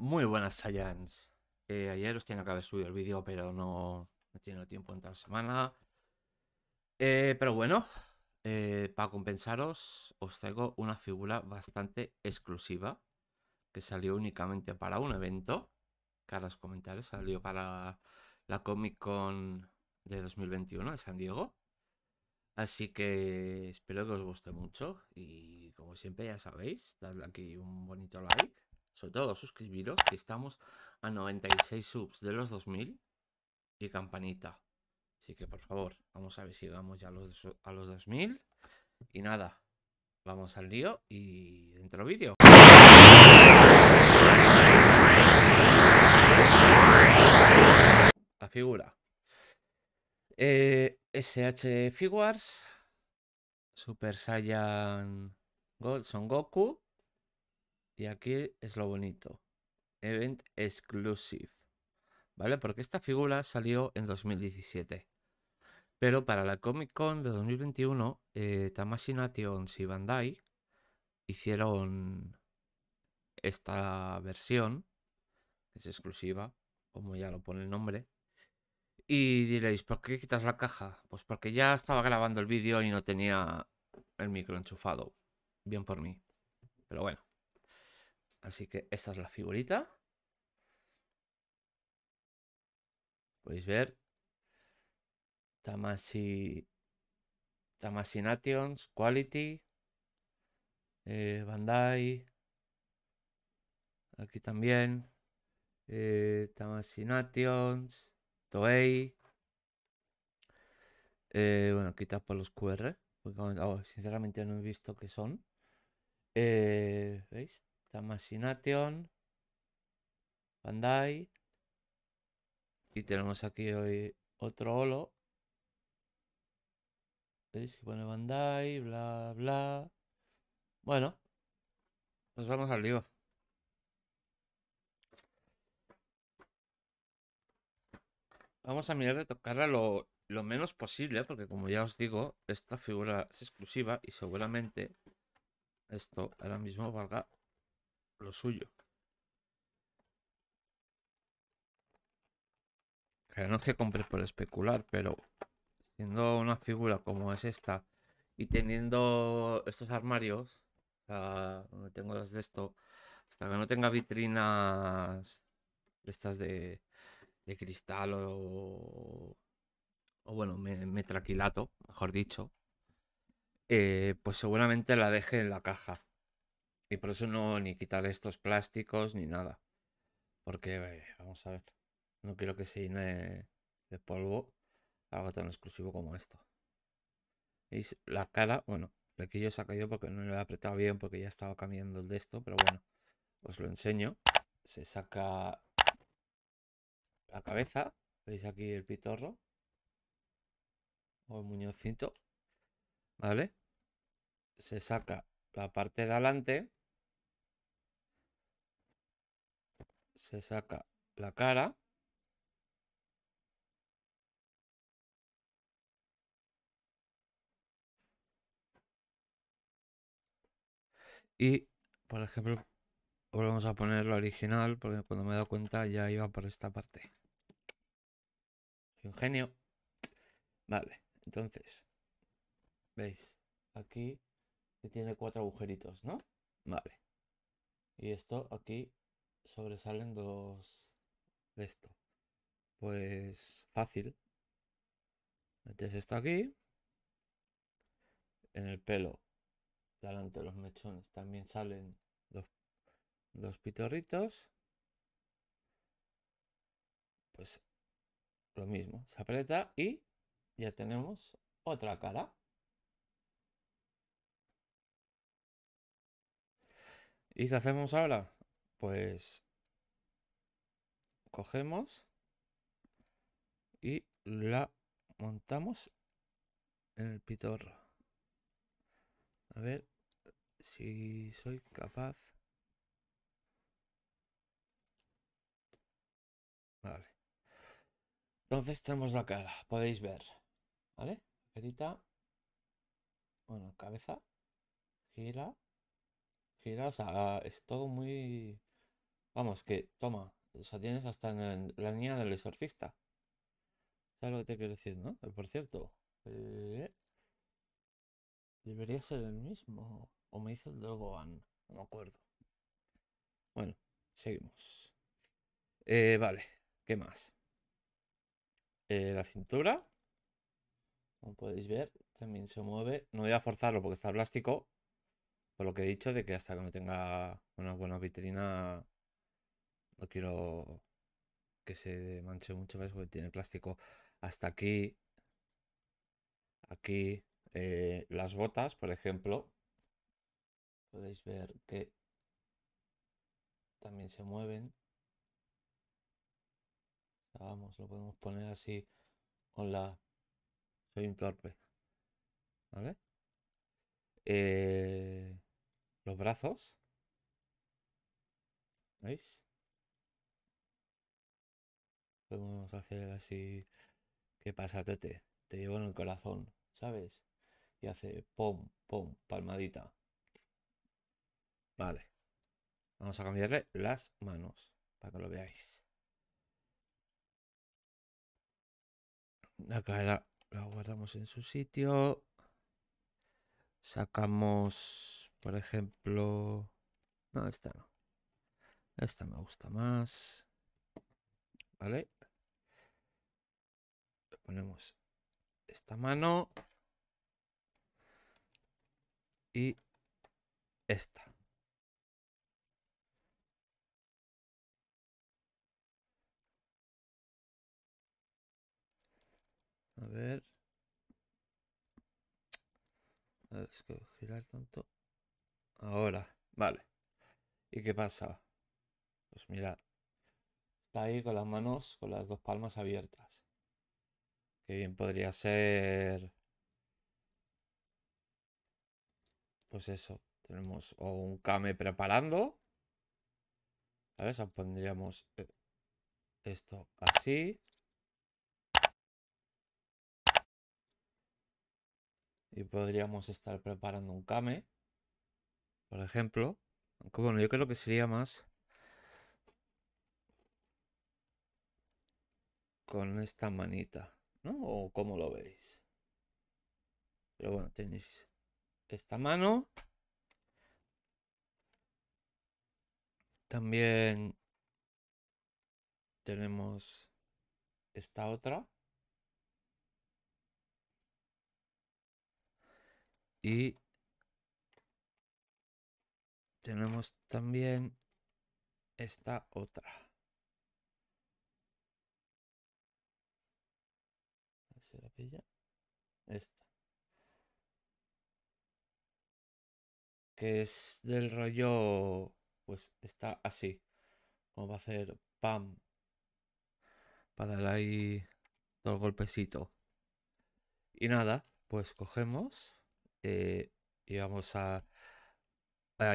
Muy buenas, Saiyans. Eh, ayer os tenía que haber subido el vídeo, pero no, no he tenido tiempo en la semana. Eh, pero bueno, eh, para compensaros, os traigo una figura bastante exclusiva que salió únicamente para un evento. Carlos comentarios, salió para la Comic Con de 2021 de San Diego. Así que espero que os guste mucho y como siempre ya sabéis, dadle aquí un bonito like sobre todo suscribiros, que estamos a 96 subs de los 2000 y campanita. Así que por favor, vamos a ver si vamos ya a los, a los 2000. Y nada, vamos al lío y dentro vídeo. La figura. Eh, SH Figures. Super Saiyan gold Son Goku. Y aquí es lo bonito. Event Exclusive. ¿Vale? Porque esta figura salió en 2017. Pero para la Comic Con de 2021, eh, Tamashi Nations y Bandai hicieron esta versión, es exclusiva, como ya lo pone el nombre. Y diréis, ¿por qué quitas la caja? Pues porque ya estaba grabando el vídeo y no tenía el micro enchufado. Bien por mí. Pero bueno. Así que esta es la figurita. Podéis ver. Tamashi. Tamashi Nations, Quality. Eh, Bandai. Aquí también. Eh, Nations, Toei. Eh, bueno, quita por los QR. Porque, oh, sinceramente no he visto qué son. Eh, ¿Veis? Tamashination, Bandai. Y tenemos aquí hoy otro Holo. ¿Veis? Que pone Bandai, bla, bla. Bueno, nos vamos al lío. Vamos a mirar de tocarla lo, lo menos posible, porque como ya os digo, esta figura es exclusiva y seguramente esto ahora mismo valga lo suyo. Que no es que compres por especular, pero siendo una figura como es esta y teniendo estos armarios, donde tengo las de esto, hasta que no tenga vitrinas estas de, cristal o, bueno, metraquilato, mejor dicho, eh, pues seguramente la deje en la caja. Y por eso no ni quitar estos plásticos ni nada. Porque, eh, vamos a ver, no quiero que se llene de polvo algo tan exclusivo como esto. ¿Veis la cara, bueno, el yo se ha caído porque no lo he apretado bien porque ya estaba cambiando el de esto, pero bueno, os lo enseño. Se saca la cabeza, veis aquí el pitorro o el muñocito ¿vale? Se saca la parte de adelante se saca la cara. Y, por ejemplo, volvemos a poner lo original, porque cuando me he dado cuenta ya iba por esta parte. ingenio Vale, entonces, veis, aquí que tiene cuatro agujeritos, ¿no? Vale. Y esto aquí sobresalen dos de esto. Pues fácil. Metes esto aquí. En el pelo. Delante de los mechones también salen dos, dos pitorritos. Pues lo mismo. Se aprieta y ya tenemos otra cara. ¿Y qué hacemos ahora? Pues cogemos y la montamos en el pitorro. A ver si soy capaz. Vale. Entonces tenemos la cara, podéis ver. ¿Vale? Perita. Bueno, cabeza. Gira. Gira, o sea, es todo muy Vamos, que toma, o sea, tienes hasta en la línea del exorcista. ¿Sabes lo que te quiero decir, no? Por cierto, eh, debería ser el mismo. O me hizo el Dogoan, no me acuerdo. Bueno, seguimos. Eh, vale, ¿qué más? Eh, la cintura, como podéis ver, también se mueve. No voy a forzarlo porque está plástico. Por lo que he dicho de que hasta que no tenga una buena vitrina no quiero que se manche mucho, más Porque tiene plástico hasta aquí. Aquí eh, las botas, por ejemplo. Podéis ver que también se mueven. Vamos, lo podemos poner así. Hola, soy un torpe. ¿Vale? Eh, los brazos. ¿Veis? podemos hacer así, ¿qué pasa, Tete? Te llevo en el corazón, ¿sabes? Y hace pom, pom, palmadita. Vale. Vamos a cambiarle las manos para que lo veáis. la cara la guardamos en su sitio. Sacamos, por ejemplo... No, esta no. Esta me gusta más. ¿Vale? ponemos esta mano y esta. A ver. es que girar tanto. Ahora, vale. ¿Y qué pasa? Pues mira, está ahí con las manos, con las dos palmas abiertas bien eh, podría ser... Pues eso, tenemos un Kame preparando. ¿Sabes? Pondríamos eh, esto así. Y podríamos estar preparando un Kame. Por ejemplo. Aunque bueno, yo creo que sería más... Con esta manita. ¿no? ¿O cómo lo veis? Pero bueno, tenéis esta mano. También tenemos esta otra. Y tenemos también esta otra. esta. Que es del rollo, pues está así. Como va a hacer pam. Para dar ahí todo el golpecito. Y nada, pues cogemos eh, y vamos a,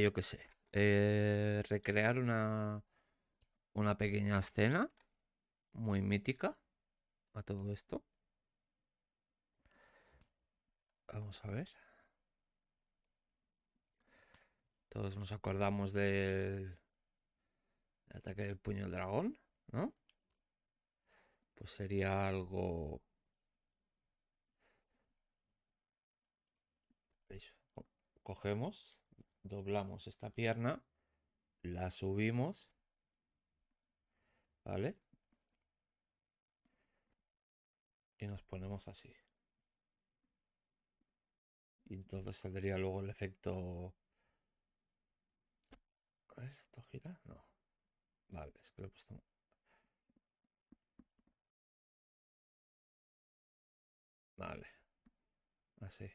yo que sé, eh, recrear una, una pequeña escena muy mítica a todo esto. Vamos a ver. Todos nos acordamos del, ataque del puño del dragón, ¿no? Pues sería algo... ¿Veis? Cogemos, doblamos esta pierna, la subimos, ¿vale? Y nos ponemos así. Y entonces saldría luego el efecto... ¿Esto gira? No. Vale, es que lo he puesto... Vale. Así.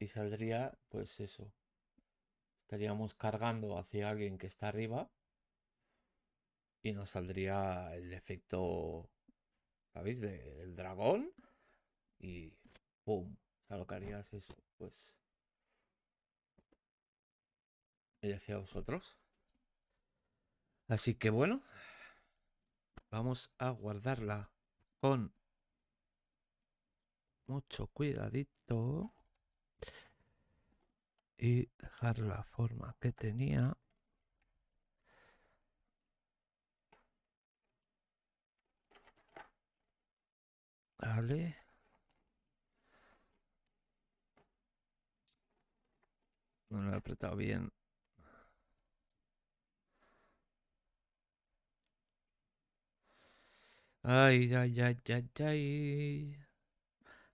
Y saldría, pues eso. Estaríamos cargando hacia alguien que está arriba. Y nos saldría el efecto, ¿sabéis? Del dragón y ¡pum! O sea, lo que harías es, pues, y hacia vosotros. Así que bueno, vamos a guardarla con mucho cuidadito y dejar la forma que tenía. Vale. No lo he apretado bien. Ay, ay, ay, ay, ay.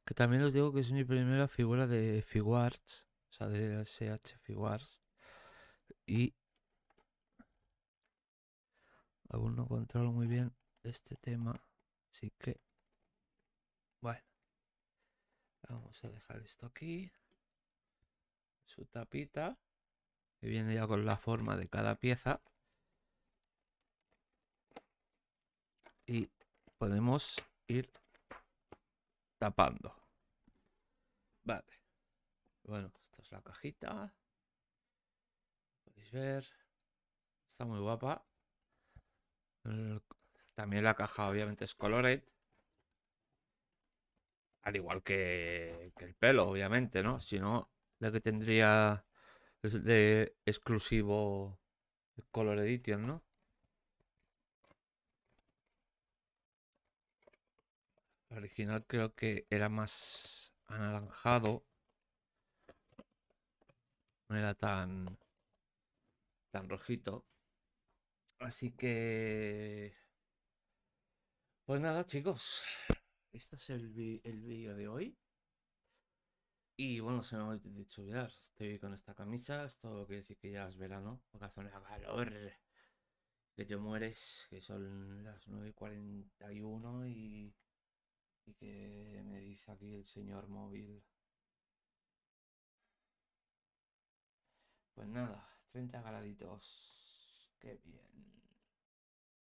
Que también os digo que es mi primera figura de Figuarts, o sea, de SH Figuarts. Y aún no controlo muy bien este tema, así que, bueno, vamos a dejar esto aquí su tapita, que viene ya con la forma de cada pieza. Y podemos ir tapando. Vale. Bueno, esta es la cajita. Podéis ver. Está muy guapa. También la caja obviamente es colored. Al igual que, que el pelo, obviamente, ¿no? Si no, la que tendría de exclusivo Color Edition, ¿no? original creo que era más anaranjado. No era tan tan rojito. Así que... Pues nada, chicos. Este es el, el vídeo de hoy. Y bueno, se me ha dicho ya, estoy con esta camisa, esto quiere decir que ya es verano, porque zona calor que te mueres, que son las 9.41 y, y que me dice aquí el señor móvil. Pues nada, 30 graditos, qué bien,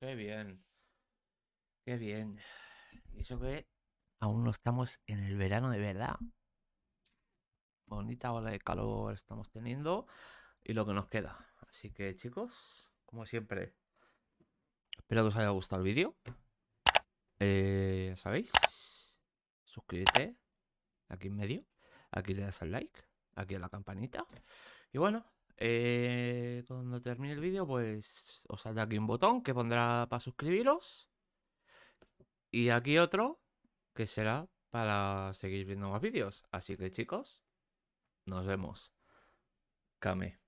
qué bien, qué bien. Y eso que aún no estamos en el verano de verdad bonita ola de calor estamos teniendo y lo que nos queda. Así que chicos, como siempre, espero que os haya gustado el vídeo. Eh, ya sabéis, suscríbete aquí en medio, aquí le das al like, aquí a la campanita. Y bueno, eh, cuando termine el vídeo, pues os saldrá aquí un botón que pondrá para suscribiros. Y aquí otro que será para seguir viendo más vídeos. Así que chicos, nos vemos. Kame.